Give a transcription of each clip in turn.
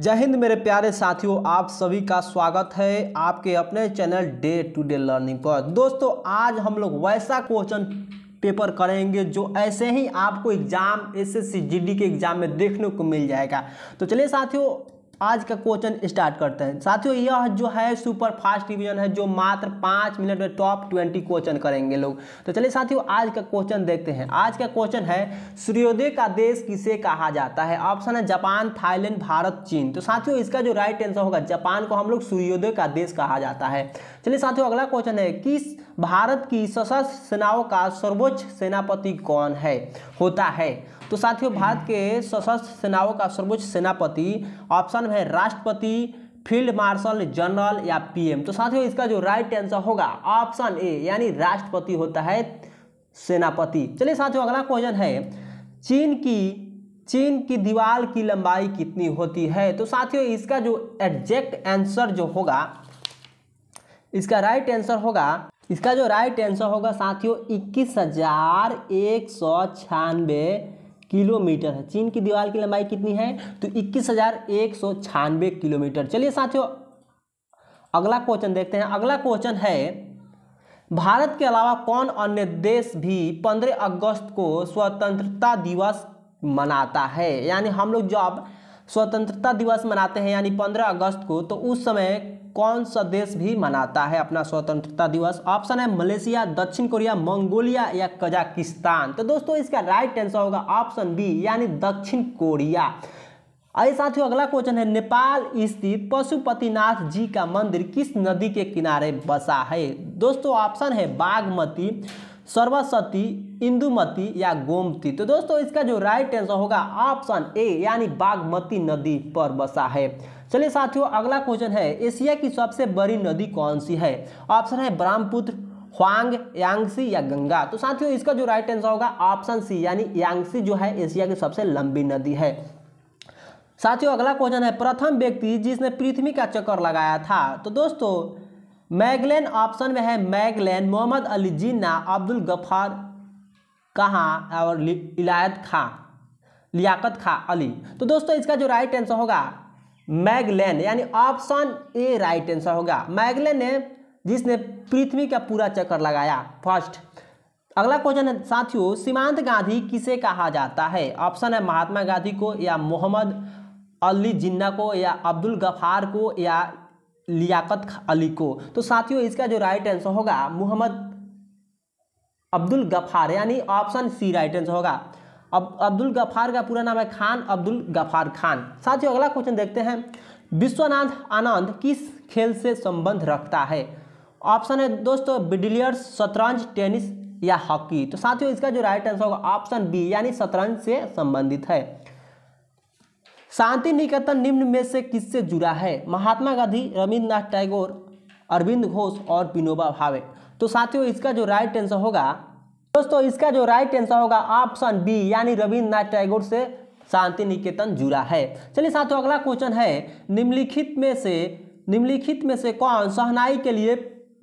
जय हिंद मेरे प्यारे साथियों आप सभी का स्वागत है आपके अपने channel day to day learning पर दोस्तों आज हम लोग वैसा क्वेश्चन पेपर करेंगे जो ऐसे ही आपको एग्जाम एसएससी जीडी के एग्जाम में देखने को मिल जाएगा तो चलिए साथियों आज का क्वेश्चन स्टार्ट करते हैं साथियों यह जो है सुपर फास्ट डिवीजन है जो मात्र पाँच मिनट में टॉप ट्वेंटी क्वेश्चन करेंगे लोग तो चलिए साथियों आज का क्वेश्चन देखते हैं आज का क्वेश्चन है सूर्योदय का देश किसे कहा जाता है ऑप्शन है जापान थाईलैंड भारत चीन तो साथियों इसका जो राइट आंसर होगा जापान को हम लोग सूर्योदय का देश कहा जाता है चलिए साथियों अगला क्वेश्चन है किस भारत की सशस्त्र सेनाओं का सर्वोच्च सेनापति कौन है होता है तो साथियों भारत के सशस्त्र सेनाओं का सर्वोच्च सेनापति ऑप्शन है राष्ट्रपति फील्ड मार्शल जनरल या पीएम तो साथियों इसका जो राइट आंसर होगा ऑप्शन ए यानी राष्ट्रपति होता है सेनापति चलिए साथियों अगला क्वेश्चन है चीन की चीन की दीवार की लंबाई कितनी होती है तो साथियों इसका जो एग्जैक्ट आंसर जो होगा इसका राइट आंसर होगा इसका जो राइट आंसर होगा साथियों इक्कीस हजार एक सौ छियानबे किलोमीटर है चीन की दीवार की लंबाई कितनी है तो इक्कीस हजार एक सौ छियानबे किलोमीटर चलिए साथियों अगला क्वेश्चन देखते हैं अगला क्वेश्चन है भारत के अलावा कौन अन्य देश भी 15 अगस्त को स्वतंत्रता दिवस मनाता है यानी हम लोग जो अब स्वतंत्रता दिवस मनाते हैं यानी 15 अगस्त को तो उस समय कौन सा देश भी मनाता है अपना स्वतंत्रता दिवस ऑप्शन है मलेशिया दक्षिण कोरिया मंगोलिया या कजाकिस्तान तो दोस्तों इसका राइट आंसर होगा ऑप्शन बी यानी दक्षिण कोरिया आइए साथियों अगला क्वेश्चन है नेपाल स्थित पशुपतिनाथ जी का मंदिर किस नदी के किनारे बसा है दोस्तों ऑप्शन है बागमती सर्वसती इंदुमती या गोमती तो दोस्तों इसका जो राइट आंसर होगा ऑप्शन ए यानी बागमती नदी पर बसा है चलिए साथियों अगला क्वेश्चन है एशिया की सबसे बड़ी नदी कौन सी है ऑप्शन है ब्रह्मपुत्र ह्वांग यांगसी या गंगा तो साथियों इसका जो राइट आंसर होगा ऑप्शन सी यानी यांगसी जो है एशिया की सबसे लंबी नदी है साथियों अगला क्वेश्चन है प्रथम व्यक्ति जिसने पृथ्वी का चक्कर लगाया था तो दोस्तों मैगलेन ऑप्शन में है मैगलेन मोहम्मद अली जिन्ना अब्दुल गफार कहाँ और इलायत खां लियाकत खा अली तो दोस्तों इसका जो राइट आंसर होगा मैगलेन यानी ऑप्शन ए राइट आंसर होगा मैगलेन ने जिसने पृथ्वी का पूरा चक्कर लगाया फर्स्ट अगला क्वेश्चन है साथियों सीमांत गांधी किसे कहा जाता है ऑप्शन है महात्मा गांधी को या मोहम्मद अली जिन्ना को या अब्दुल गफार को या लियाकत अली को तो साथियों इसका जो राइट आंसर होगा मोहम्मद अब्दुल गफार यानी ऑप्शन सी राइट आंसर होगा अब अब्दुल गफार का पूरा नाम है खान अब्दुल गफार खान साथियों अगला क्वेश्चन देखते हैं विश्वनाथ आनंद किस खेल से संबंध रखता है ऑप्शन है दोस्तों बिडिलियर्स शतरंज टेनिस या हॉकी तो साथियों इसका जो राइट आंसर होगा ऑप्शन बी यानी शतरंज से संबंधित है शांति निकेतन निम्न में से किससे जुड़ा है महात्मा गांधी रविन्द्रनाथ टैगोर अरविंद घोष और विनोबा भावे तो साथियों इसका जो राइट आंसर होगा दोस्तों इसका जो राइट आंसर होगा ऑप्शन बी यानी रविन्द्रनाथ टैगोर से शांति निकेतन जुड़ा है चलिए साथियों अगला क्वेश्चन है निम्नलिखित में से निम्नलिखित में से कौन सहनाई के लिए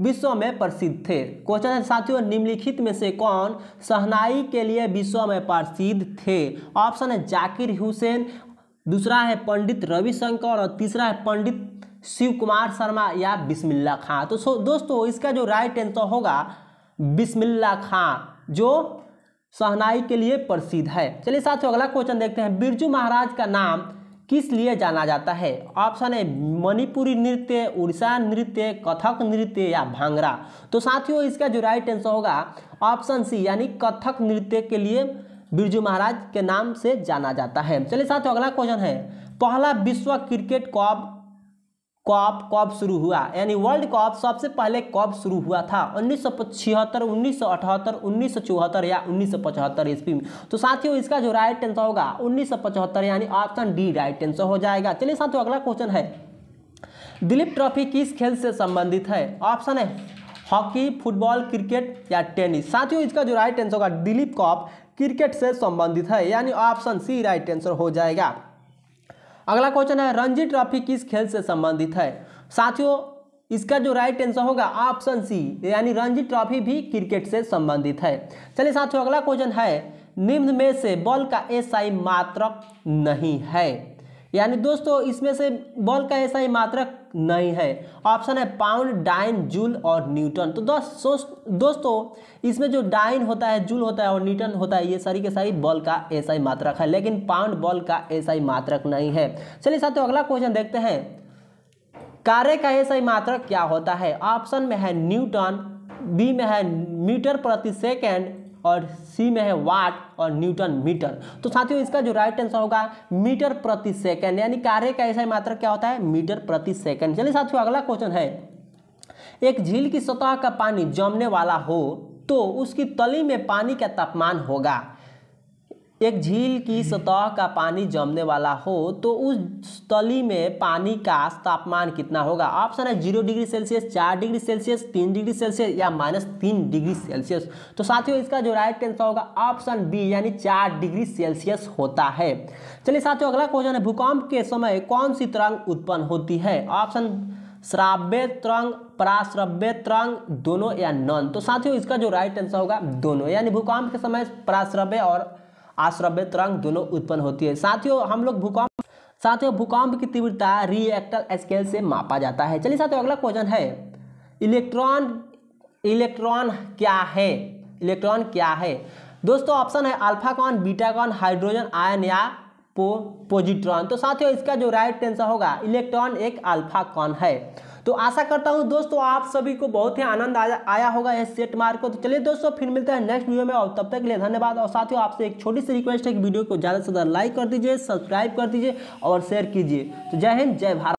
विश्व में प्रसिद्ध थे क्वेश्चन है साथियों निम्नलिखित में से कौन सहनाई के लिए विश्व में प्रसिद्ध थे ऑप्शन है जाकिर हुसैन दूसरा है पंडित रविशंकर और तीसरा है पंडित शिव कुमार शर्मा या बिस्मिल्ला खां तो सो दोस्तों इसका जो राइट आंसर होगा बिस्मिल्ला खां जो सहनाई के लिए प्रसिद्ध है चलिए साथियों अगला क्वेश्चन देखते हैं बिरजू महाराज का नाम किस लिए जाना जाता है ऑप्शन है मणिपुरी नृत्य उड़ीसा नृत्य कथक नृत्य या भांगरा तो साथियों इसका जो राइट आंसर होगा ऑप्शन सी यानी कथक नृत्य के लिए बिरजू महाराज के नाम से जाना जाता है चलिए साथ अगला क्वेश्चन है पहला विश्व क्रिकेट कप कप कॉप शुरू हुआ यानी वर्ल्ड कप सबसे पहले कब शुरू हुआ था उन्नीस सौ छिहत्तर उन्नीस सौ अठहत्तर उन्नीस सौ चौहत्तर या उन्नीस सौ पचहत्तर ईस्वी में तो साथियों इसका जो राइट आंसर होगा उन्नीस सौ पचहत्तर यानी ऑप्शन डी राइट आंसर हो जाएगा चलिए साथियों अगला क्वेश्चन है दिलीप ट्रॉफी किस खेल से संबंधित है ऑप्शन है हॉकी फुटबॉल क्रिकेट या टेनिस साथियों इसका जो राइट आंसर होगा दिलीप कप क्रिकेट से संबंधित है यानी ऑप्शन सी राइट आंसर हो जाएगा अगला क्वेश्चन है रणजी ट्रॉफी किस खेल से संबंधित है साथियों इसका जो राइट आंसर होगा ऑप्शन सी यानी रणजी ट्रॉफी भी क्रिकेट से संबंधित है चलिए साथियों अगला क्वेश्चन है निम्न में से बॉल का एसआई मात्रक नहीं है यानी दोस्तों इसमें से बॉल का ऐसा ही मात्रक नहीं है ऑप्शन है पाउंड डाइन जूल और न्यूटन तो दोस्तों इसमें जो डाइन होता है जूल होता है और न्यूटन होता है ये सारी के सारी बॉल का ऐसा ही मात्रक है लेकिन पाउंड बॉल का ऐसा ही मात्रक नहीं है चलिए साथ अगला क्वेश्चन देखते हैं कार्य का ऐसा ही मात्रक क्या होता है ऑप्शन में है न्यूटन बी में है मीटर प्रति सेकेंड और सी में है वाट और न्यूटन मीटर तो साथियों इसका जो राइट आंसर होगा मीटर प्रति सेकंड यानी कार्य का ऐसा मात्र क्या होता है मीटर प्रति सेकंड चलिए साथियों अगला क्वेश्चन है एक झील की सतह का पानी जमने वाला हो तो उसकी तली में पानी का तापमान होगा एक झील की सतह का पानी जमने वाला हो तो उस तली में पानी का तापमान कितना होगा ऑप्शन है जीरो डिग्री सेल्सियस चार डिग्री सेल्सियस तीन डिग्री सेल्सियस या माइनस तीन डिग्री सेल्सियस तो साथियों इसका जो राइट आंसर होगा ऑप्शन बी यानी चार डिग्री सेल्सियस होता है चलिए साथियों अगला क्वेश्चन है भूकंप के समय कौन सी तरंग उत्पन्न होती है ऑप्शन श्राव्य तरंग प्राश्रव्य तरंग दोनों या नॉन तो साथियों इसका जो राइट आंसर होगा दोनों यानी भूकंप के समय प्राश्रव्य और आश्रव्य तरंग दोनों उत्पन्न होती है साथियों हम लोग भूकंप साथियों भूकंप की तीव्रता रिएक्टर स्केल से मापा जाता है चलिए साथियों अगला क्वेश्चन है इलेक्ट्रॉन इलेक्ट्रॉन क्या है इलेक्ट्रॉन क्या है दोस्तों ऑप्शन है अल्फा कॉन बीटा कॉन हाइड्रोजन आयन या पो पोजिट्रॉन तो साथियों इसका जो राइट आंसर होगा इलेक्ट्रॉन एक अल्फा कॉन है तो आशा करता हूँ दोस्तों आप सभी को बहुत ही आनंद आया, आया होगा इस सेट मार्क को तो चलिए दोस्तों फिर मिलते हैं नेक्स्ट वीडियो में और तब तक के लिए धन्यवाद और साथियों आपसे एक छोटी सी रिक्वेस्ट है कि वीडियो को ज़्यादा से ज़्यादा लाइक कर दीजिए सब्सक्राइब कर दीजिए और शेयर कीजिए तो जय हिंद जय भारत